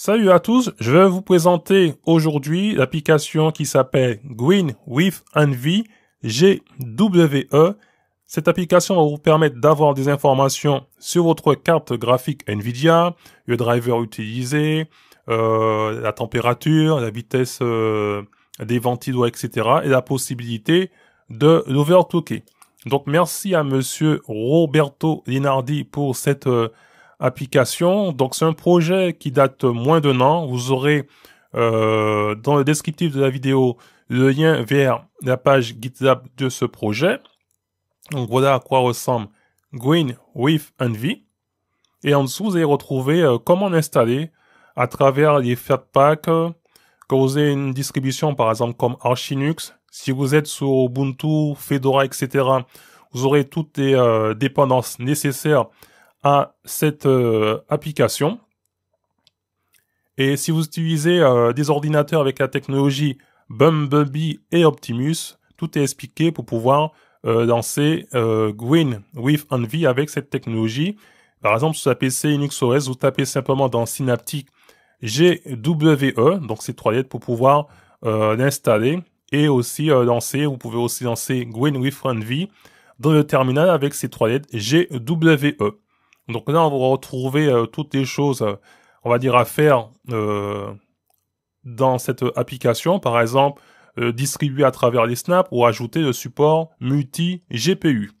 Salut à tous, je vais vous présenter aujourd'hui l'application qui s'appelle Green with Envy, GWE. Cette application va vous permettre d'avoir des informations sur votre carte graphique NVIDIA, le driver utilisé, euh, la température, la vitesse euh, des ventilos, etc. et la possibilité de l'overclocker. Donc merci à monsieur Roberto Linardi pour cette euh, application. Donc c'est un projet qui date moins d'un an. Vous aurez euh, dans le descriptif de la vidéo le lien vers la page GitHub de ce projet. Donc voilà à quoi ressemble Green with Envy. Et en dessous, vous allez retrouver euh, comment installer à travers les Fatpacks. Quand vous avez une distribution, par exemple, comme Archinux, si vous êtes sur Ubuntu, Fedora, etc., vous aurez toutes les euh, dépendances nécessaires à cette euh, application. Et si vous utilisez euh, des ordinateurs avec la technologie Bumblebee et Optimus, tout est expliqué pour pouvoir lancer euh, Green with Envy avec cette technologie. Par exemple, sur la PC Linux OS, vous tapez simplement dans Synaptic GWE, donc ces trois lettres pour pouvoir l'installer et aussi lancer, vous pouvez aussi lancer Green with Envy dans le terminal avec ces trois lettres GWE. Donc là, on va retrouver euh, toutes les choses, euh, on va dire, à faire euh, dans cette application. Par exemple, distribuer à travers les snaps ou ajouter le support multi-GPU.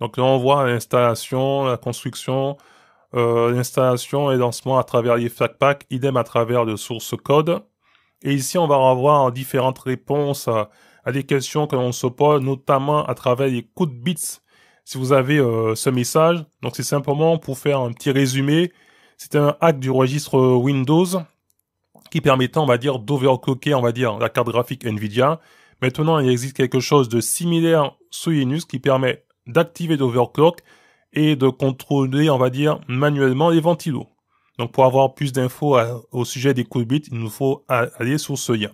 Donc là, on voit l'installation, la construction, l'installation et lancement à travers les Flatpak, idem à travers le source code. Et ici, on va avoir différentes réponses à, des questions que l'on se pose, notamment à travers les coups de bits si vous avez euh, ce message. Donc c'est simplement pour faire un petit résumé. C'est un hack du registre euh, Windows qui permettant on va dire, d'overclocker, on va dire, la carte graphique Nvidia. Maintenant, il existe quelque chose de similaire sous Linux qui permet d'activer l'overclock et de contrôler, on va dire, manuellement les ventilos. Donc pour avoir plus d'infos au sujet des bits, il nous faut aller sur ce lien.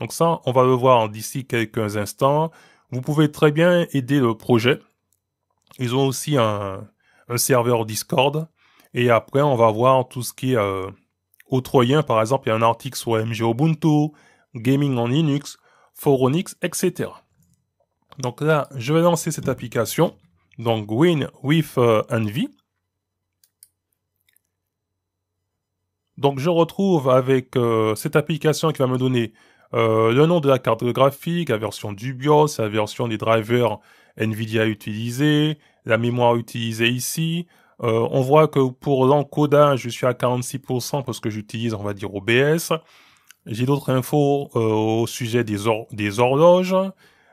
Donc ça, on va le voir d'ici quelques instants. Vous pouvez très bien aider le projet ils ont aussi un, serveur Discord. Et après, on va voir tout ce qui est euh, autroyen. Par exemple, il y a un article sur MG Ubuntu, Gaming en Linux, Foronix, etc. Donc là, je vais lancer cette application. Donc Win with euh, Envy. Donc je retrouve avec euh, cette application qui va me donner euh, le nom de la carte graphique, la version du BIOS, la version des drivers NVIDIA utilisés, la mémoire utilisée ici. Euh, on voit que pour l'encodage, je suis à 46% parce que j'utilise, on va dire, OBS. J'ai d'autres infos euh, au sujet des, des, horloges,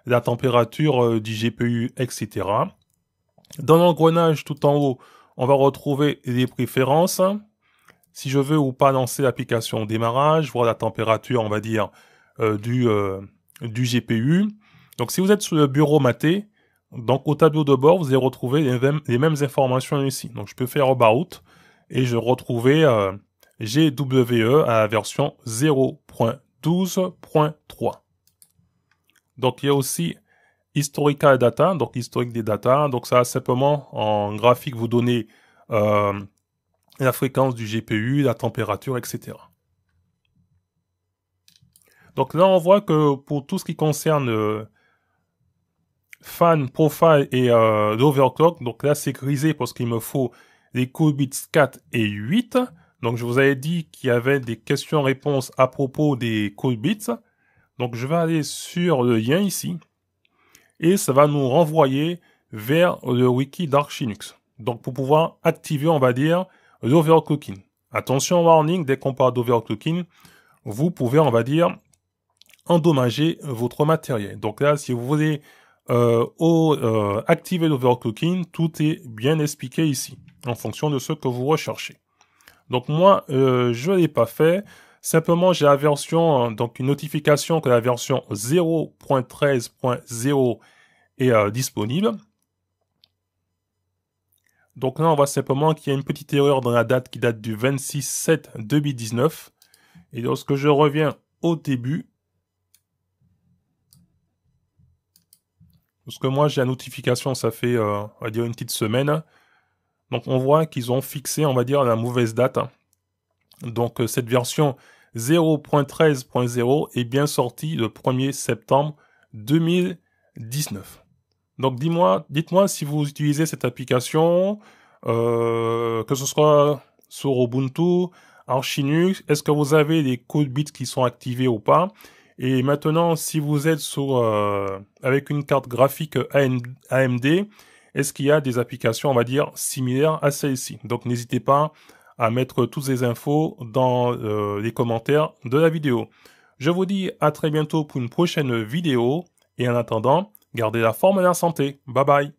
la température euh, du GPU, etc. Dans l'engrenage tout en haut, on va retrouver les préférences. Si je veux ou pas lancer l'application au démarrage, voir la température, on va dire, euh, du, euh, du GPU. Donc si vous êtes sur le bureau maté, donc au tableau de bord, vous allez retrouver les mêmes, informations ici. Donc je peux faire About et je retrouvais euh, GWE à la version 0.12.3. Donc il y a aussi Historical Data, donc historique des data. Donc ça simplement en graphique vous donner euh, la fréquence du GPU, la température, etc. Donc là, on voit que pour tout ce qui concerne euh, fan, profile et l'overclock, euh, donc là, c'est grisé parce qu'il me faut les qubits 4 et 8. Donc je vous avais dit qu'il y avait des questions-réponses à propos des qubits. Donc je vais aller sur le lien ici et ça va nous renvoyer vers le wiki d'Arch Linux. Donc pour pouvoir activer, on va dire, l'overclocking. Attention, warning, dès qu'on parle d'overclocking, vous pouvez, on va dire, endommager votre matériel. Donc là, si vous voulez euh, euh, activer l'overclocking, tout est bien expliqué ici, en fonction de ce que vous recherchez. Donc moi, euh, je ne l'ai pas fait. Simplement, j'ai la version, donc une notification que la version 0.13.0 est disponible. Donc là, on voit simplement qu'il y a une petite erreur dans la date qui date du 26-7-2019. Et lorsque je reviens au début, Parce que moi, j'ai la notification, ça fait, euh, on va dire, une petite semaine. Donc, on voit qu'ils ont fixé, on va dire, la mauvaise date. Donc, euh, cette version 0.13.0 est bien sortie le 1er septembre 2019. Donc, moi dites-moi si vous utilisez cette application, euh, que ce soit sur Ubuntu, Archinux, est-ce que vous avez des codes bits qui sont activés ou pas et maintenant, si vous êtes sur, euh, avec une carte graphique AMD, est-ce qu'il y a des applications, on va dire, similaires à celle-ci Donc n'hésitez pas à mettre toutes les infos dans euh, les commentaires de la vidéo. Je vous dis à très bientôt pour une prochaine vidéo et en attendant, gardez la forme et la santé. Bye bye